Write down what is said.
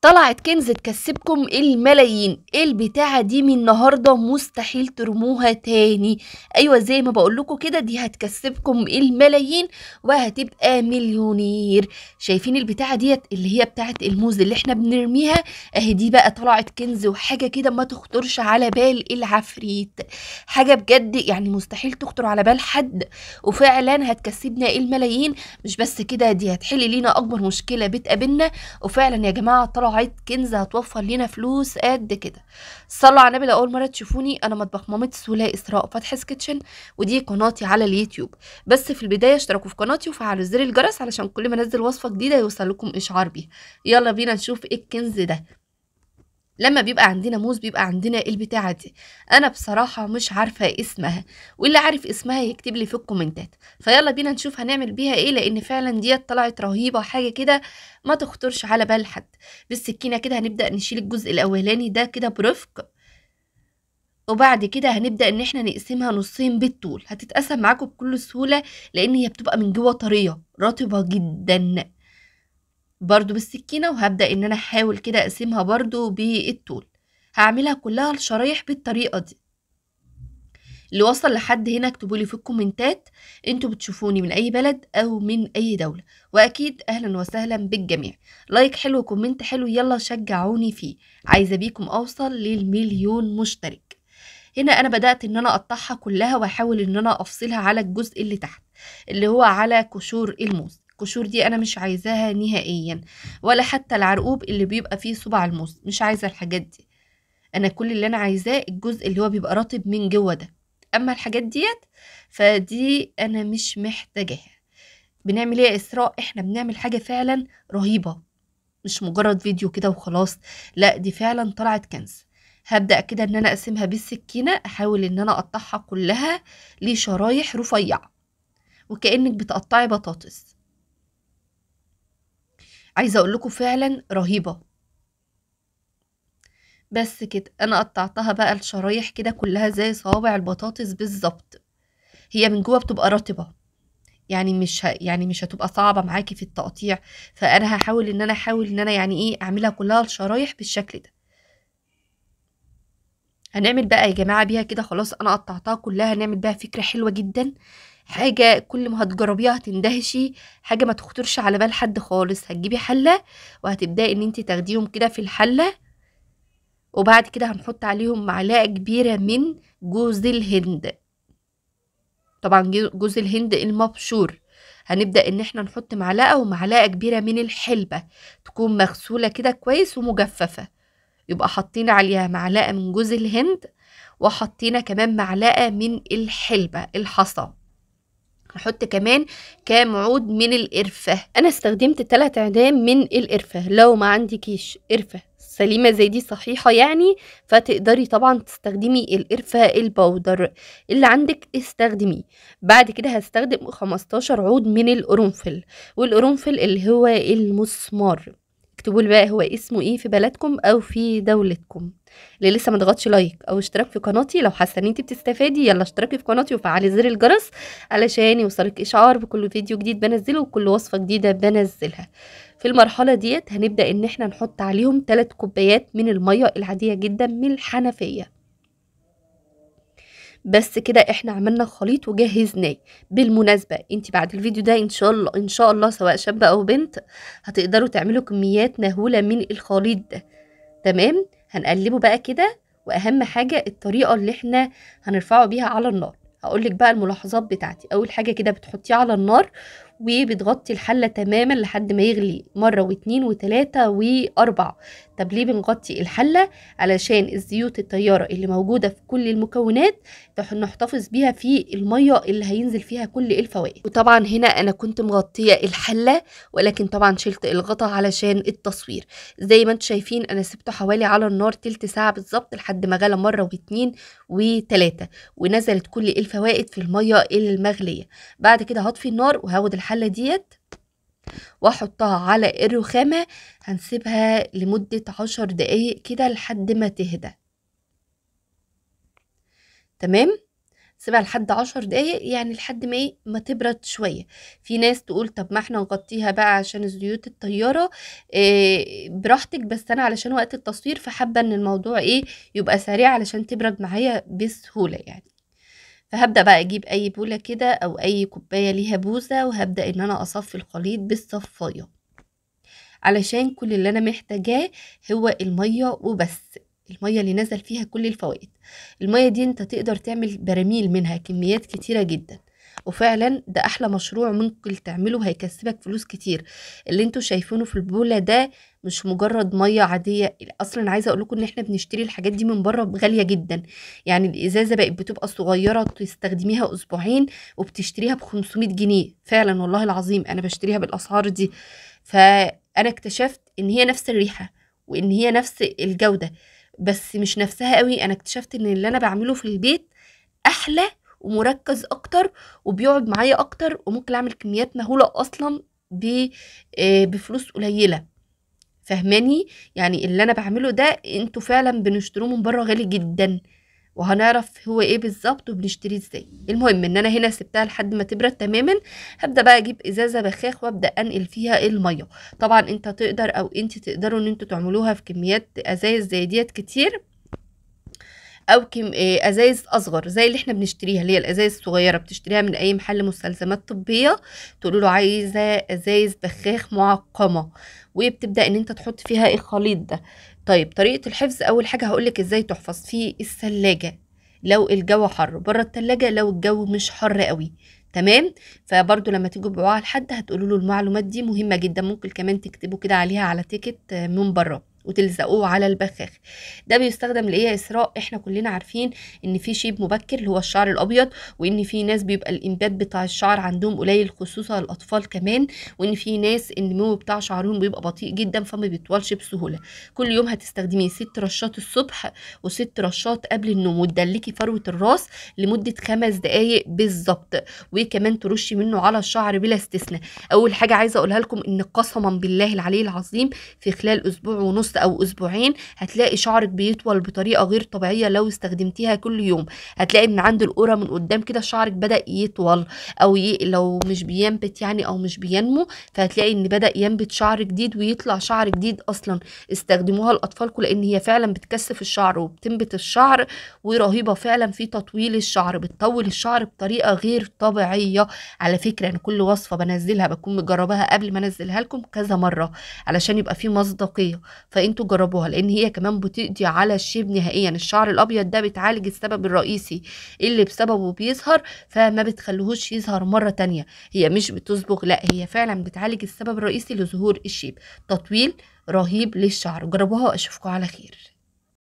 طلعت كنز تكسبكم الملايين البتاعة دي من النهاردة مستحيل ترموها تاني ايوة زي ما بقولكوا كده دي هتكسبكم الملايين وهتبقى مليونير شايفين البتاعة ديت اللي هي بتاعة الموز اللي احنا بنرميها اهي دي بقى طلعت كنز وحاجة كده ما تخطرش على بال العفريت حاجة بجد يعني مستحيل تخطر على بال حد وفعلا هتكسبنا الملايين مش بس كده دي هتحل لينا اكبر مشكلة بتقابلنا وفعلا يا جماعة طلع راعيه كنز هتوفر لينا فلوس قد كده صلوا على النبي لو اول مره تشوفوني انا مطبخ مامت سولا اسراء فتح كيتشن ودي قناتي على اليوتيوب بس في البدايه اشتركوا في قناتي وفعلوا زر الجرس علشان كل ما انزل وصفه جديده يوصل لكم اشعار بيها يلا بينا نشوف ايه الكنز ده لما بيبقى عندنا موز بيبقى عندنا البتاعة دي أنا بصراحة مش عارفة اسمها واللي عارف اسمها يكتب لي في الكومنتات فيلا بينا نشوف هنعمل بيها ايه لأن فعلا ديت طلعت رهيبة حاجة كده ما تخطرش على بال حد بالسكينة كده هنبدأ نشيل الجزء الأولاني ده كده برفق وبعد كده هنبدأ ان احنا نقسمها نصين بالطول هتتقسم معاكم بكل سهولة لان هي بتبقى من جوه طرية رطبة جدا برضو بالسكينة وهبدأ ان انا احاول كده اقسمها برضو بالطول هعملها كلها الشرايح بالطريقة دي اللي وصل لحد هنا اكتبوا لي في الكومنتات انتوا بتشوفوني من اي بلد او من اي دولة واكيد اهلا وسهلا بالجميع لايك حلو كومنت حلو يلا شجعوني فيه عايزة بيكم اوصل للمليون مشترك هنا انا بدأت ان انا اقطعها كلها واحاول ان انا افصلها على الجزء اللي تحت اللي هو على قشور الموز القشور دي انا مش عايزاها نهائيا ولا حتى العرقوب اللي بيبقى فيه صبع الموز مش عايزه الحاجات دي انا كل اللي انا عايزاه الجزء اللي هو بيبقى رطب من جوه ده اما الحاجات ديت فدي انا مش محتاجاها بنعمل ايه يا اسراء احنا بنعمل حاجه فعلا رهيبه مش مجرد فيديو كده وخلاص لا دي فعلا طلعت كنز هبدا كده ان انا اقسمها بالسكينه احاول ان انا اقطعها كلها لشرايح رفيعه وكانك بتقطعي بطاطس عايزه اقول لكم فعلا رهيبه بس كده انا قطعتها بقى الشرايح كده كلها زي صوابع البطاطس بالظبط هي من جوه بتبقى رطبه يعني مش ه... يعني مش هتبقى صعبه معاكي في التقطيع فانا هحاول ان انا احاول ان انا يعني ايه اعملها كلها الشرايح بالشكل ده هنعمل بقى يا جماعه بيها كده خلاص انا قطعتها كلها هنعمل بيها فكره حلوه جدا حاجه كل ما هتجربيها هتندهشي حاجه ما تخطرش على بال حد خالص هتجيبي حله وهتبداي ان انت تاخديهم كده في الحله وبعد كده هنحط عليهم معلقه كبيره من جوز الهند طبعا جوز الهند المبشور هنبدا ان احنا نحط معلقه ومعلقه كبيره من الحلبه تكون مغسوله كده كويس ومجففه يبقى حطينا عليها معلقه من جوز الهند وحطينا كمان معلقه من الحلبه الحصى هحط كمان كام عود من القرفة أنا استخدمت تلات عدام من القرفة لو ما عندكيش قرفة سليمة زي دي صحيحة يعني فتقدري طبعا تستخدمي القرفة البودر اللي عندك استخدميه بعد كده هستخدم 15 عود من القرنفل والقرنفل اللي هو المسمار اكتبوا لي بقى هو اسمه ايه في بلدكم او في دولتكم اللي لسه ما ضغطش لايك او اشتراك في قناتي لو حاسه ان انت بتستفادي يلا اشتركي في قناتي وفعلي زر الجرس علشان يوصلك اشعار بكل فيديو جديد بنزله وكل وصفه جديده بنزلها في المرحله ديت هنبدا ان احنا نحط عليهم 3 كوبايات من الميه العاديه جدا من الحنفيه بس كده احنا عملنا الخليط وجهزناه بالمناسبه انت بعد الفيديو ده ان شاء الله ان شاء الله سواء شاب او بنت هتقدروا تعملوا كميات مهوله من الخليط ده تمام هنقلبه بقى كده واهم حاجه الطريقه اللي احنا هنرفعه بيها على النار هقول لك بقى الملاحظات بتاعتي اول حاجه كده بتحطيه على النار وبتغطي الحلة تماما لحد ما يغلي مرة واتنين وتلاتة واربعة طب ليه بنغطي الحلة علشان الزيوت الطيارة اللي موجودة في كل المكونات نحتفظ بيها في المية اللي هينزل فيها كل الفوائد وطبعا هنا انا كنت مغطية الحلة ولكن طبعا شلت الغطا علشان التصوير زي ما انتم شايفين انا سبته حوالي على النار تلت ساعة بالظبط لحد ما غلى مرة واتنين وتلاتة ونزلت كل الفوائد في المية المغلية بعد كده هطفي النار وهاخد الحلة الحلة ديت واحطها على الرخامة هنسيبها لمدة عشر دقايق كده لحد ما تهدى تمام سيبها لحد عشر دقايق يعني لحد ما ايه ما تبرد شويه في ناس تقول طب ما احنا نغطيها بقى عشان زيوت الطياره إيه براحتك بس انا علشان وقت التصوير فحابه ان الموضوع ايه يبقى سريع علشان تبرد معايا بسهوله يعني فهبدأ بقى أجيب أي بولة كده أو أي كوباية ليها بوزة وهبدأ إن أنا أصفي الخليط بالصفاية علشان كل اللي أنا محتاجاه هو المية وبس المية اللي نزل فيها كل الفوائد المية دي انت تقدر تعمل براميل منها كميات كتيرة جدا وفعلا ده احلى مشروع ممكن تعمله هيكسبك فلوس كتير اللي انتوا شايفينه في البوله ده مش مجرد ميه عاديه اصلا عايزه اقول لكم ان احنا بنشتري الحاجات دي من بره غاليه جدا يعني الازازه بقت بتبقى صغيره تستخدميها اسبوعين وبتشتريها ب 500 جنيه فعلا والله العظيم انا بشتريها بالاسعار دي فانا اكتشفت ان هي نفس الريحه وان هي نفس الجوده بس مش نفسها قوي انا اكتشفت ان اللي انا بعمله في البيت احلى ومركز اكتر وبيقعد معايا اكتر وممكن اعمل كميات مهوله اصلا آه، بفلوس قليله فهماني يعني اللي انا بعمله ده انتوا فعلا بنشتروه من بره غالي جدا وهنعرف هو ايه بالظبط وبنشتريه ازاي المهم ان انا هنا سبتها لحد ما تبرد تماما هبدا بقى اجيب ازازه بخاخ وابدا انقل فيها الميه طبعا انت تقدر او انت تقدروا ان انتوا تعملوها في كميات ازايز زي ديت كتير او كم آه، ازايز اصغر زي اللي احنا بنشتريها اللي هي الازايز الصغيره بتشتريها من اي محل مستلزمات طبيه تقول له عايزه ازايز بخاخ معقمه وبتبدا ان انت تحط فيها ايه الخليط ده طيب طريقه الحفظ اول حاجه هقولك ازاي تحفظ في الثلاجه لو الجو حر بره الثلاجه لو الجو مش حر قوي تمام فبرضو لما تيجوا تبيعوها لحد هتقولوا له المعلومات دي مهمه جدا ممكن كمان تكتبوا كده عليها على تيكت من بره وتلزقوه على البخاخ ده بيستخدم لايه يا اسراء احنا كلنا عارفين ان في شيب مبكر اللي هو الشعر الابيض وان في ناس بيبقى الانبات بتاع الشعر عندهم قليل خصوصا الاطفال كمان وان في ناس النمو بتاع شعرهم بيبقى بطيء جدا فما بيطولش بسهوله كل يوم هتستخدمي ست رشات الصبح وست رشات قبل النوم وتدلكي فروه الراس لمده خمس دقائق بالظبط وكمان ترشي منه على الشعر بلا استثناء اول حاجه عايزه اقولها لكم ان قسما بالله العلي العظيم في خلال اسبوع ونص او اسبوعين هتلاقي شعرك بيطول بطريقه غير طبيعيه لو استخدمتيها كل يوم هتلاقي ان عند القرى من قدام كده شعرك بدا يطول او ي... لو مش بينبت يعني او مش بينمو فهتلاقي ان بدا ينبت شعر جديد ويطلع شعر جديد اصلا استخدموها لاطفالكم لان هي فعلا بتكثف الشعر وبتنبت الشعر ورهيبه فعلا في تطويل الشعر بتطول الشعر بطريقه غير طبيعيه على فكره انا يعني كل وصفه بنزلها بكون مجرباها قبل ما انزلها لكم كذا مره علشان يبقى في مصداقيه ف فانتوا جربوها لان هي كمان بتقضي على الشيب نهائيا الشعر الابيض ده بتعالج السبب الرئيسي اللي بسببه بيظهر فما بتخليهوش يظهر مره تانية هي مش بتصبغ لا هي فعلا بتعالج السبب الرئيسي لظهور الشيب تطويل رهيب للشعر جربوها واشوفكم على خير